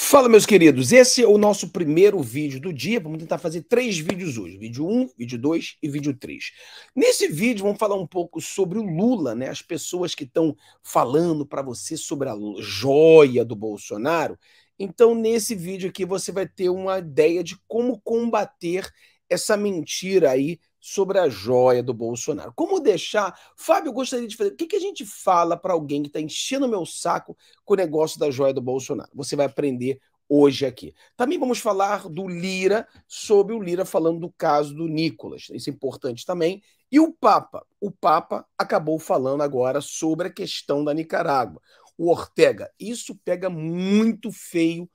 Fala, meus queridos. Esse é o nosso primeiro vídeo do dia. Vamos tentar fazer três vídeos hoje: vídeo 1, um, vídeo 2 e vídeo 3. Nesse vídeo, vamos falar um pouco sobre o Lula, né? As pessoas que estão falando para você sobre a joia do Bolsonaro. Então, nesse vídeo aqui, você vai ter uma ideia de como combater essa mentira aí sobre a joia do Bolsonaro. Como deixar. Fábio, eu gostaria de fazer. O que, que a gente fala para alguém que está enchendo o meu saco com o negócio da joia do Bolsonaro? Você vai aprender hoje aqui. Também vamos falar do Lira, sobre o Lira falando do caso do Nicolas. Isso é importante também. E o Papa. O Papa acabou falando agora sobre a questão da Nicarágua. O Ortega. Isso pega muito feio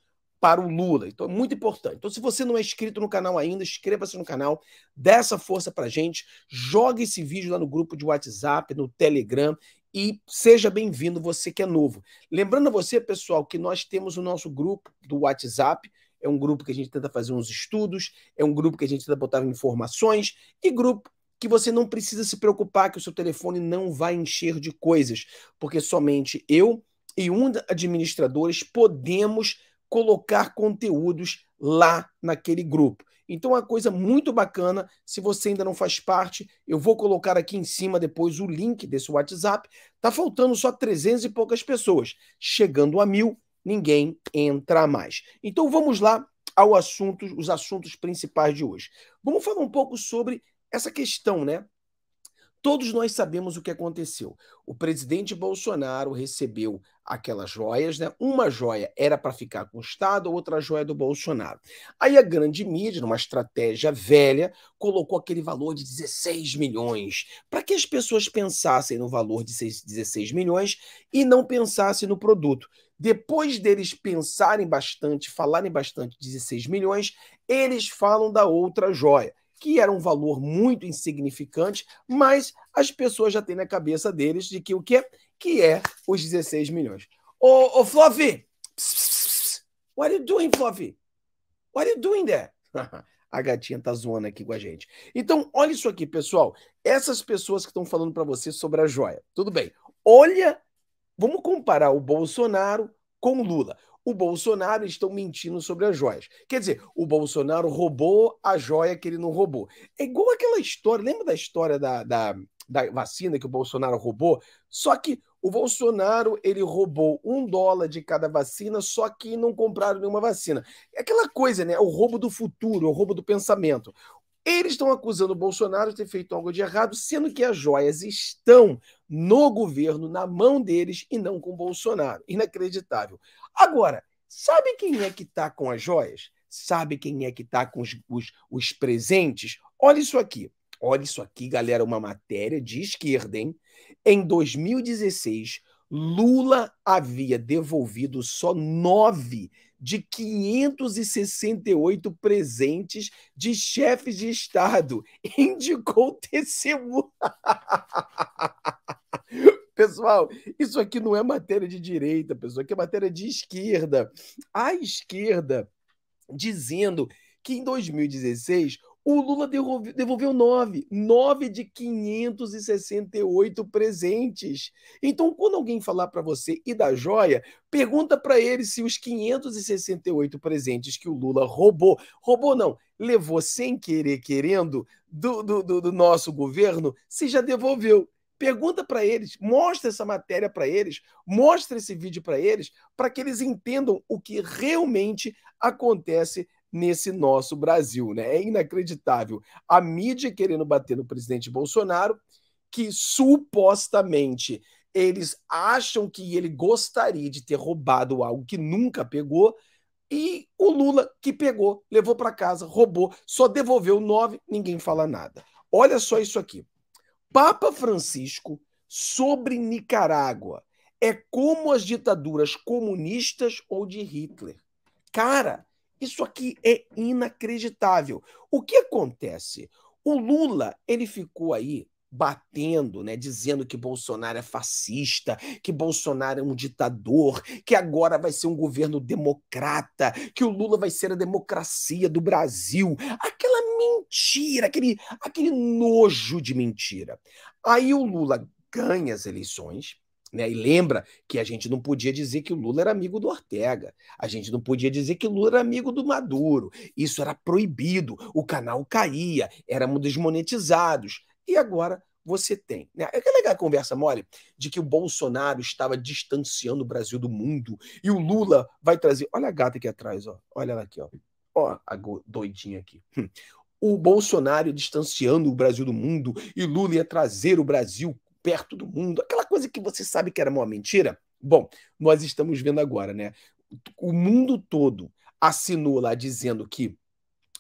para o Lula. Então é muito importante. Então, se você não é inscrito no canal ainda, inscreva-se no canal, dê essa força para a gente, joga esse vídeo lá no grupo de WhatsApp, no Telegram e seja bem-vindo você que é novo. Lembrando a você, pessoal, que nós temos o nosso grupo do WhatsApp. É um grupo que a gente tenta fazer uns estudos, é um grupo que a gente tenta botar informações e grupo que você não precisa se preocupar que o seu telefone não vai encher de coisas, porque somente eu e um administradores podemos colocar conteúdos lá naquele grupo. Então é uma coisa muito bacana. Se você ainda não faz parte, eu vou colocar aqui em cima depois o link desse WhatsApp. Tá faltando só 300 e poucas pessoas. Chegando a mil, ninguém entra mais. Então vamos lá ao assunto, os assuntos principais de hoje. Vamos falar um pouco sobre essa questão, né? Todos nós sabemos o que aconteceu. O presidente Bolsonaro recebeu aquelas joias, né? Uma joia era para ficar com o Estado, outra joia do Bolsonaro. Aí a grande mídia, numa estratégia velha, colocou aquele valor de 16 milhões, para que as pessoas pensassem no valor de 16 milhões e não pensassem no produto. Depois deles pensarem bastante, falarem bastante 16 milhões, eles falam da outra joia que era um valor muito insignificante, mas as pessoas já têm na cabeça deles de que o que é, que é os 16 milhões. Ô, ô Fluffy! What are you doing, Fluffy? What are you doing there? a gatinha tá zoando aqui com a gente. Então, olha isso aqui, pessoal. Essas pessoas que estão falando para você sobre a joia. Tudo bem. Olha, vamos comparar o Bolsonaro com o Lula o Bolsonaro, estão mentindo sobre as joias. Quer dizer, o Bolsonaro roubou a joia que ele não roubou. É igual aquela história, lembra da história da, da, da vacina que o Bolsonaro roubou? Só que o Bolsonaro, ele roubou um dólar de cada vacina, só que não compraram nenhuma vacina. É aquela coisa, né? É o roubo do futuro, é o roubo do pensamento. Eles estão acusando o Bolsonaro de ter feito algo de errado, sendo que as joias estão no governo, na mão deles e não com o Bolsonaro. Inacreditável. Agora, sabe quem é que está com as joias? Sabe quem é que está com os, os, os presentes? Olha isso aqui. Olha isso aqui, galera, uma matéria de esquerda, hein? Em 2016, Lula havia devolvido só nove de 568 presentes de chefes de Estado. Indicou o TCU. Pessoal, isso aqui não é matéria de direita, pessoal, aqui é matéria de esquerda. A esquerda dizendo que em 2016 o Lula devolveu, devolveu nove. 9 de 568 presentes. Então, quando alguém falar para você e da joia, pergunta para ele se os 568 presentes que o Lula roubou, roubou não, levou sem querer, querendo, do, do, do, do nosso governo, se já devolveu. Pergunta para eles, mostra essa matéria para eles, mostra esse vídeo para eles, para que eles entendam o que realmente acontece nesse nosso Brasil. Né? É inacreditável. A mídia querendo bater no presidente Bolsonaro, que supostamente eles acham que ele gostaria de ter roubado algo que nunca pegou. E o Lula, que pegou, levou para casa, roubou, só devolveu nove, ninguém fala nada. Olha só isso aqui. Papa Francisco sobre Nicarágua é como as ditaduras comunistas ou de Hitler. Cara, isso aqui é inacreditável. O que acontece? O Lula, ele ficou aí batendo, né, dizendo que Bolsonaro é fascista, que Bolsonaro é um ditador, que agora vai ser um governo democrata, que o Lula vai ser a democracia do Brasil. Aquela mentira, aquele, aquele nojo de mentira. Aí o Lula ganha as eleições, né? E lembra que a gente não podia dizer que o Lula era amigo do Ortega, a gente não podia dizer que o Lula era amigo do Maduro. Isso era proibido, o canal caía, éramos desmonetizados. E agora você tem. Né? É que é legal a conversa mole de que o Bolsonaro estava distanciando o Brasil do mundo e o Lula vai trazer. Olha a gata aqui atrás, ó. olha ela aqui, ó. ó a doidinha aqui. Hum. O Bolsonaro distanciando o Brasil do mundo e Lula ia trazer o Brasil perto do mundo, aquela coisa que você sabe que era uma mentira. Bom, nós estamos vendo agora, né? O mundo todo assinou lá dizendo que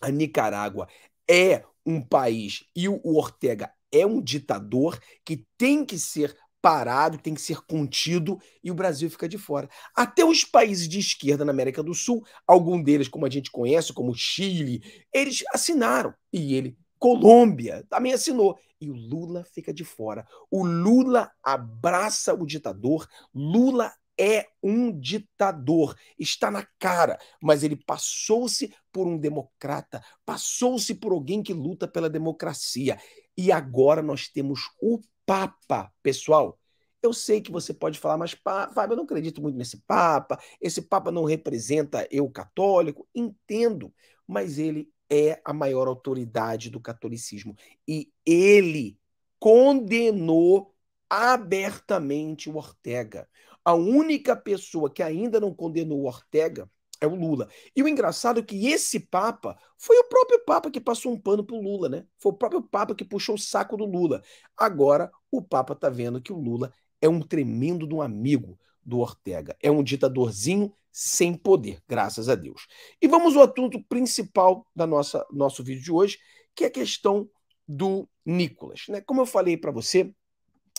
a Nicarágua é um país e o Ortega é um ditador que tem que ser parado, tem que ser contido e o Brasil fica de fora. Até os países de esquerda na América do Sul, algum deles, como a gente conhece, como Chile, eles assinaram e ele Colômbia também assinou. E o Lula fica de fora. O Lula abraça o ditador. Lula é um ditador, está na cara, mas ele passou-se por um democrata, passou-se por alguém que luta pela democracia. E agora nós temos o Papa, pessoal. Eu sei que você pode falar, mas Fábio, eu não acredito muito nesse Papa, esse Papa não representa eu católico, entendo, mas ele é a maior autoridade do catolicismo. E ele condenou abertamente o Ortega. A única pessoa que ainda não condenou o Ortega é o Lula. E o engraçado é que esse Papa foi o próprio Papa que passou um pano pro Lula, né? Foi o próprio Papa que puxou o saco do Lula. Agora o Papa tá vendo que o Lula é um tremendo de um amigo do Ortega. É um ditadorzinho sem poder, graças a Deus. E vamos ao assunto principal da nossa nosso vídeo de hoje, que é a questão do Nicolas. Né? Como eu falei para você,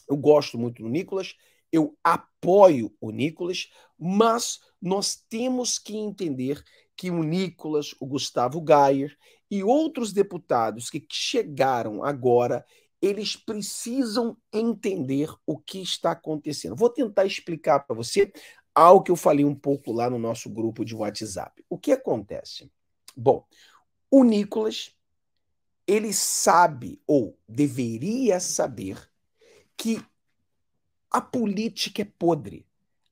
eu gosto muito do Nicolas, eu apoio o Nicolas, mas nós temos que entender que o Nicolas, o Gustavo Gayer e outros deputados que chegaram agora, eles precisam entender o que está acontecendo. Vou tentar explicar para você ao que eu falei um pouco lá no nosso grupo de WhatsApp. O que acontece? Bom, o Nicolas ele sabe ou deveria saber que a política é podre.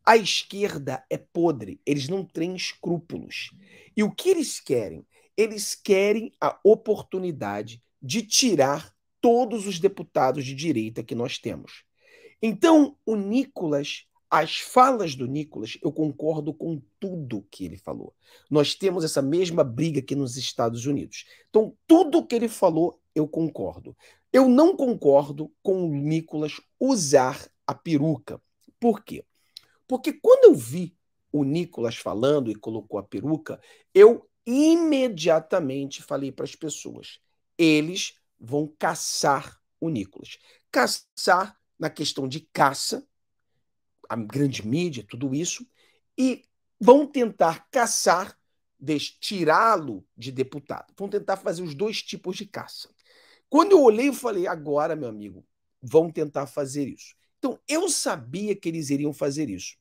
A esquerda é podre, eles não têm escrúpulos. E o que eles querem? Eles querem a oportunidade de tirar todos os deputados de direita que nós temos. Então, o Nicolas as falas do Nicolas, eu concordo com tudo que ele falou. Nós temos essa mesma briga aqui nos Estados Unidos. Então, tudo que ele falou, eu concordo. Eu não concordo com o Nicolas usar a peruca. Por quê? Porque quando eu vi o Nicolas falando e colocou a peruca, eu imediatamente falei para as pessoas: eles vão caçar o Nicolas. Caçar na questão de caça, a grande mídia, tudo isso, e vão tentar caçar, tirá-lo de deputado. Vão tentar fazer os dois tipos de caça. Quando eu olhei, eu falei: agora, meu amigo, vão tentar fazer isso. Então, eu sabia que eles iriam fazer isso.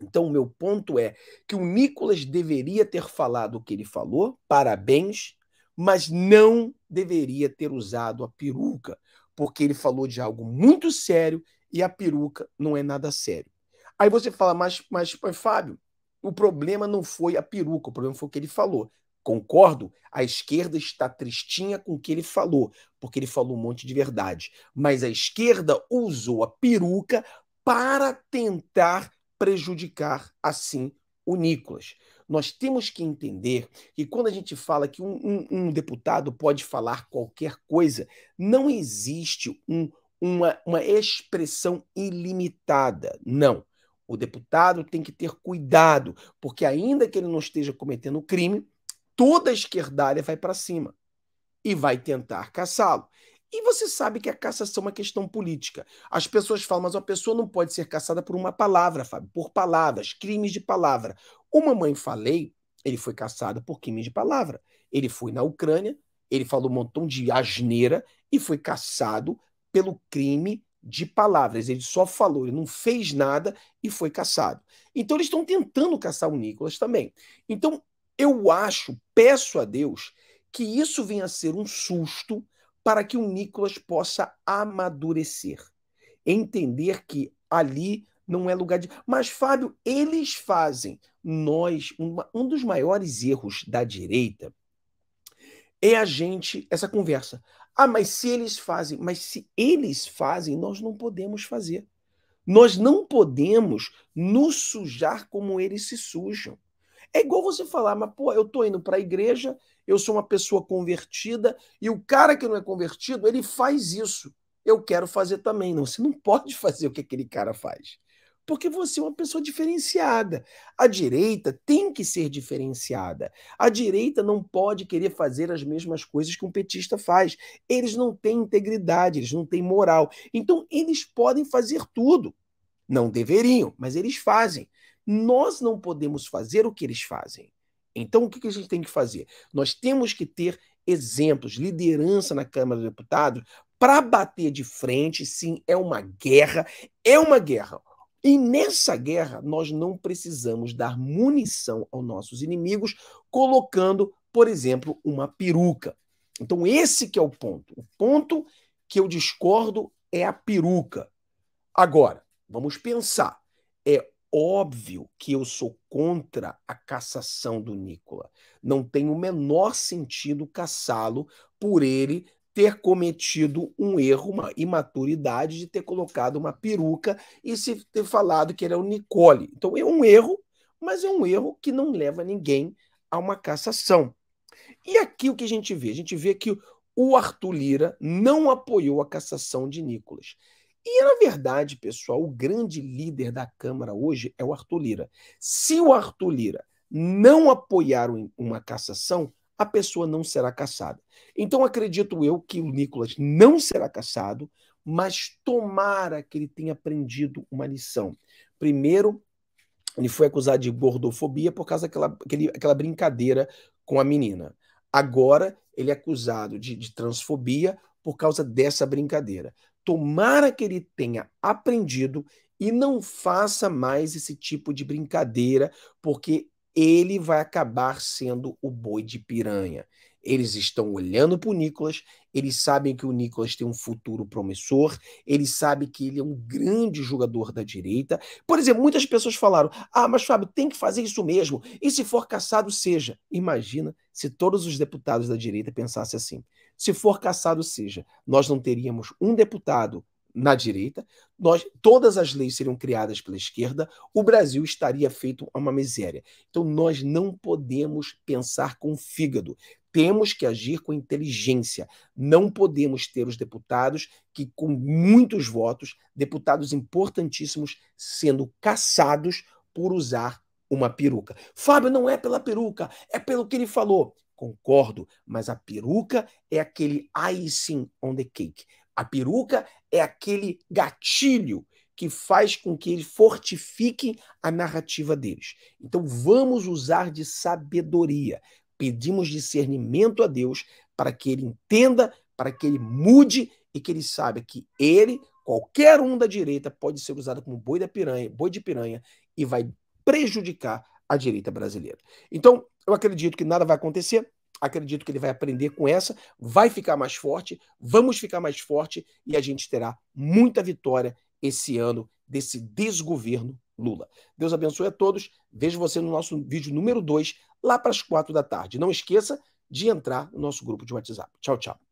Então, o meu ponto é que o Nicolas deveria ter falado o que ele falou, parabéns, mas não deveria ter usado a peruca, porque ele falou de algo muito sério e a peruca não é nada sério. Aí você fala, mas, mas Fábio, o problema não foi a peruca, o problema foi o que ele falou. Concordo, a esquerda está tristinha com o que ele falou, porque ele falou um monte de verdade. Mas a esquerda usou a peruca para tentar prejudicar, assim, o Nicolas. Nós temos que entender que quando a gente fala que um, um, um deputado pode falar qualquer coisa, não existe um uma, uma expressão ilimitada. Não. O deputado tem que ter cuidado, porque ainda que ele não esteja cometendo crime, toda a esquerdalha vai para cima e vai tentar caçá-lo. E você sabe que a cassação é uma questão política. As pessoas falam, mas uma pessoa não pode ser caçada por uma palavra, Fábio, por palavras, crimes de palavra. O Mamãe Falei, ele foi caçado por crimes de palavra. Ele foi na Ucrânia, ele falou um montão de asneira e foi caçado pelo crime de palavras. Ele só falou, ele não fez nada e foi caçado. Então eles estão tentando caçar o Nicolas também. Então eu acho, peço a Deus, que isso venha a ser um susto para que o Nicolas possa amadurecer, entender que ali não é lugar de. Mas, Fábio, eles fazem. Nós, uma, um dos maiores erros da direita é a gente essa conversa. Ah, mas se eles fazem, mas se eles fazem, nós não podemos fazer. Nós não podemos nos sujar como eles se sujam. É igual você falar, mas pô, eu tô indo para a igreja, eu sou uma pessoa convertida e o cara que não é convertido, ele faz isso. Eu quero fazer também. Não, você não pode fazer o que aquele cara faz porque você é uma pessoa diferenciada. A direita tem que ser diferenciada. A direita não pode querer fazer as mesmas coisas que um petista faz. Eles não têm integridade, eles não têm moral. Então, eles podem fazer tudo. Não deveriam, mas eles fazem. Nós não podemos fazer o que eles fazem. Então, o que a gente tem que fazer? Nós temos que ter exemplos, liderança na Câmara dos Deputados para bater de frente. Sim, é uma guerra. É uma guerra e nessa guerra, nós não precisamos dar munição aos nossos inimigos, colocando, por exemplo, uma peruca. Então, esse que é o ponto. O ponto que eu discordo é a peruca. Agora, vamos pensar. É óbvio que eu sou contra a cassação do Nicola. Não tem o menor sentido caçá-lo por ele ter cometido um erro, uma imaturidade de ter colocado uma peruca e se ter falado que ele é o Nicole. Então é um erro, mas é um erro que não leva ninguém a uma cassação. E aqui o que a gente vê? A gente vê que o Arthur Lira não apoiou a cassação de Nicolas. E, na verdade, pessoal, o grande líder da Câmara hoje é o Arthur Lira. Se o Arthur Lira não apoiar uma cassação, a pessoa não será caçada. Então acredito eu que o Nicolas não será caçado, mas tomara que ele tenha aprendido uma lição. Primeiro, ele foi acusado de gordofobia por causa daquela aquele, aquela brincadeira com a menina. Agora ele é acusado de, de transfobia por causa dessa brincadeira. Tomara que ele tenha aprendido e não faça mais esse tipo de brincadeira, porque ele vai acabar sendo o boi de piranha. Eles estão olhando para o Nicolas, eles sabem que o Nicolas tem um futuro promissor, eles sabem que ele é um grande jogador da direita. Por exemplo, muitas pessoas falaram: ah, mas Fábio, tem que fazer isso mesmo, e se for caçado, seja. Imagina se todos os deputados da direita pensassem assim: se for caçado, seja, nós não teríamos um deputado na direita, nós, todas as leis seriam criadas pela esquerda, o Brasil estaria feito uma miséria. Então nós não podemos pensar com fígado. Temos que agir com inteligência. Não podemos ter os deputados que, com muitos votos, deputados importantíssimos, sendo caçados por usar uma peruca. Fábio, não é pela peruca, é pelo que ele falou. Concordo, mas a peruca é aquele icing on the cake a peruca é aquele gatilho que faz com que eles fortifiquem a narrativa deles. Então vamos usar de sabedoria. Pedimos discernimento a Deus para que ele entenda, para que ele mude e que ele saiba que ele, qualquer um da direita, pode ser usado como boi da piranha, boi de piranha e vai prejudicar a direita brasileira. Então, eu acredito que nada vai acontecer. Acredito que ele vai aprender com essa, vai ficar mais forte, vamos ficar mais forte e a gente terá muita vitória esse ano desse desgoverno Lula. Deus abençoe a todos. Vejo você no nosso vídeo número 2, lá para as quatro da tarde. Não esqueça de entrar no nosso grupo de WhatsApp. Tchau, tchau.